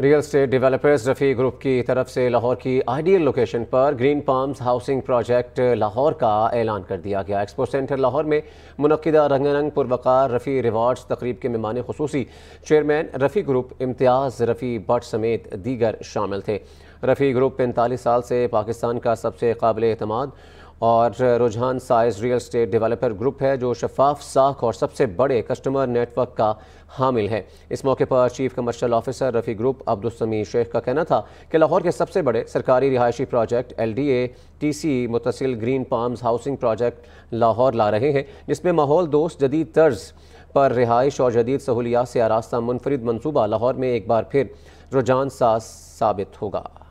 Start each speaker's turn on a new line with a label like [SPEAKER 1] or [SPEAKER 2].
[SPEAKER 1] real estate developers Rafi group की तरफ से लाहौर की आइडियल लोकेशन पर Green Palms housing project Lahore का ऐलान कर दिया गया एक्सपो सेंटर लाहौर में मनदा रंगारंग पुरवकार रफ़ी रिवार्ड्स तकरीब के मेहमान खसूसी चेयरमैन रफ़ी ग्रुप इम्तियाज़ रफ़ी बट समेत दीगर शामिल थे रफ़ी ग्रुप पैंतालीस साल से पाकिस्तान का सबसे काबिल अतमाद और रुझान साइज रियल स्टेट डेवलपर ग्रुप है जो शफाफ साख और सबसे बड़े कस्टमर नेटवर्क का हामिल है इस मौके पर chief commercial officer Rafi group Abdulsami Sheikh का कहना था कि लाहौर के सबसे बड़े सरकारी रिहायशी project L D A T C मुतसिल Green Palms housing project Lahore ला रहे हैं जिसमें माहौल दोस्त जदीद तर्ज पर रिहाइश और जदीद सहूलियात से आरास्ता मुनफरद मनसूबा लाहौर में एक बार फिर रुझान साज साबित होगा